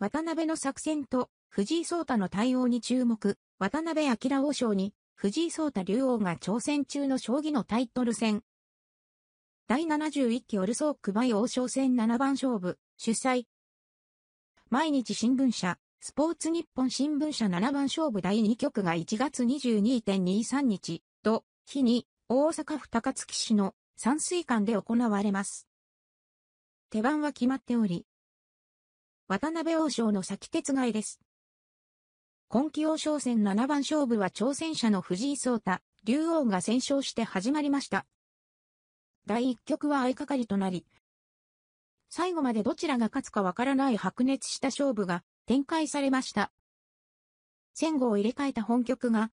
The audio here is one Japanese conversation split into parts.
渡辺の作戦と藤井聡太の対応に注目、渡辺明王将に藤井聡太竜王が挑戦中の将棋のタイトル戦。第71期オルソークバイ王将戦7番勝負、主催。毎日新聞社、スポーツ日本新聞社7番勝負第2局が1月22.23日と、日に大阪府高槻市の山水館で行われます。手番は決まっており、渡辺王将の先手つがいです。今季王将戦7番勝負は挑戦者の藤井聡太、竜王が戦勝して始まりました。第1局は相掛かりとなり、最後までどちらが勝つかわからない白熱した勝負が展開されました。戦後を入れ替えた本局が、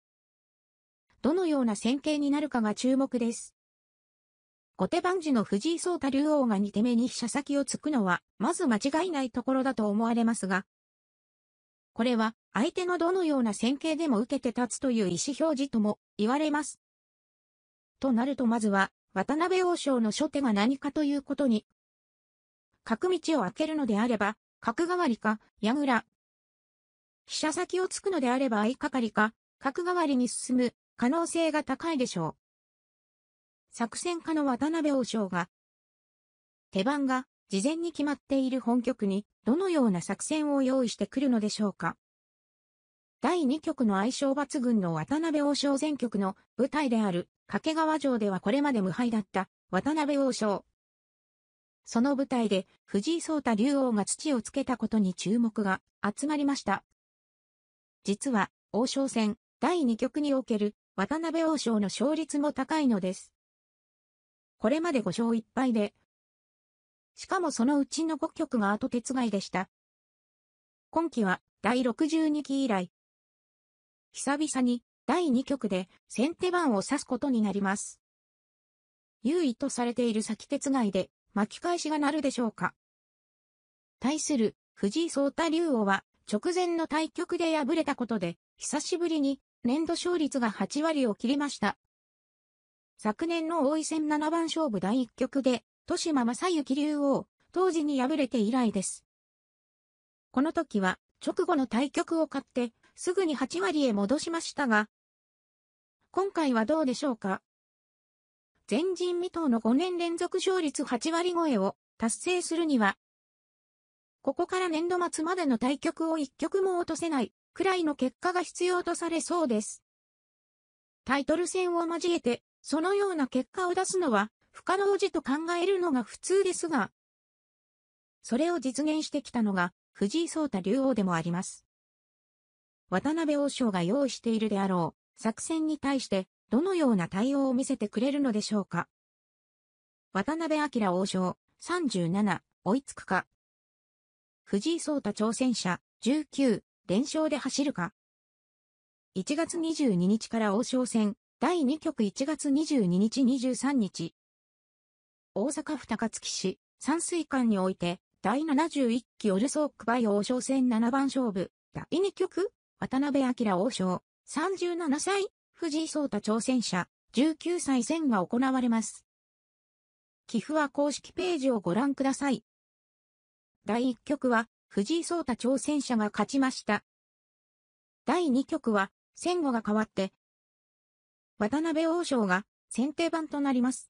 どのような戦型になるかが注目です。後手番時の藤井聡太竜王が2手目に飛車先を突くのは、まず間違いないところだと思われますが、これは相手のどのような戦型でも受けて立つという意思表示とも言われます。となるとまずは、渡辺王将の初手が何かということに、角道を開けるのであれば、角代わりか、矢倉。飛車先を突くのであれば相掛かりか、角代わりに進む可能性が高いでしょう。作戦家の渡辺王将が、手番が事前に決まっている本局にどのような作戦を用意してくるのでしょうか。第2局の相性抜群の渡辺王将全局の舞台である掛川城ではこれまで無敗だった渡辺王将。その舞台で藤井聡太竜王が土をつけたことに注目が集まりました。実は王将戦第2局における渡辺王将の勝率も高いのです。これまで5勝1敗で、しかもそのうちの5局が後手つがいでした。今季は第62期以来、久々に第2局で先手番を指すことになります。優位とされている先手つがいで巻き返しがなるでしょうか。対する藤井聡太竜王は直前の対局で敗れたことで久しぶりに年度勝率が8割を切りました。昨年の王位戦七番勝負第1局で、豊島正幸竜王、当時に敗れて以来です。この時は、直後の対局を買って、すぐに8割へ戻しましたが、今回はどうでしょうか前人未到の5年連続勝率8割超えを達成するには、ここから年度末までの対局を1局も落とせないくらいの結果が必要とされそうです。タイトル戦を交えてそのような結果を出すのは不可能時と考えるのが普通ですが、それを実現してきたのが藤井聡太竜王でもあります。渡辺王将が用意しているであろう作戦に対してどのような対応を見せてくれるのでしょうか。渡辺明王将37追いつくか。藤井聡太挑戦者19連勝で走るか。1月22日から王将戦第2局1月22日23日。大阪府高槻市、山水館において、第71期オルソークバイ王将戦7番勝負、第2局、渡辺明王将、37歳、藤井聡太挑戦者、19歳戦が行われます。寄付は公式ページをご覧ください。第1局は、藤井聡太挑戦者が勝ちました。第2局は、戦後が変わって、渡辺王将が先手番となります。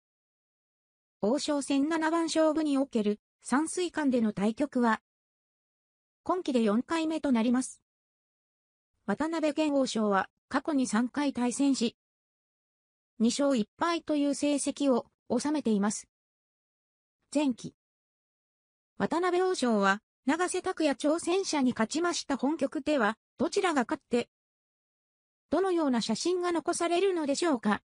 王将戦七番勝負における三水間での対局は、今期で4回目となります。渡辺健王将は過去に3回対戦し、2勝1敗という成績を収めています。前期。渡辺王将は、長瀬拓也挑戦者に勝ちました本局では、どちらが勝ってどのような写真が残されるのでしょうか。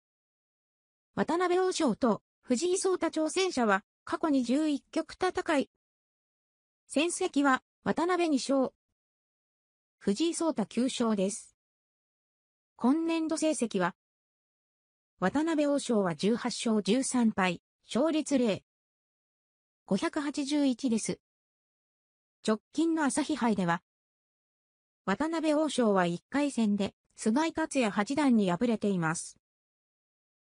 渡辺王将と藤井聡太挑戦者は過去に11局戦い。戦績は渡辺2勝。藤井聡太9勝です。今年度成績は渡辺王将は18勝13敗、勝率0。581です。直近の朝日杯では、渡辺王将は1回戦で、菅井達也八段に敗れています。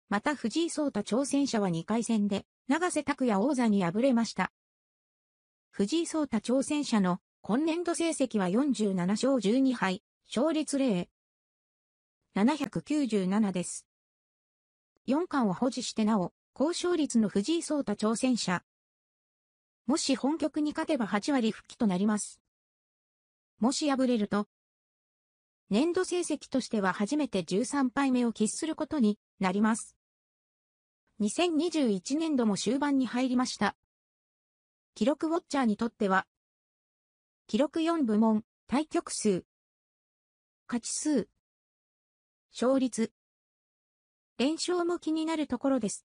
また藤井聡太挑戦者は2回戦で、長瀬拓也王座に敗れました。藤井聡太挑戦者の今年度成績は47勝12敗、勝率0。797です。4冠を保持してなお、高勝率の藤井聡太挑戦者。もし本局に勝てば8割復帰となります。もし敗れると、年度成績としては初めて13敗目を喫することになります。2021年度も終盤に入りました。記録ウォッチャーにとっては、記録4部門、対局数、勝ち数、勝率、連勝も気になるところです。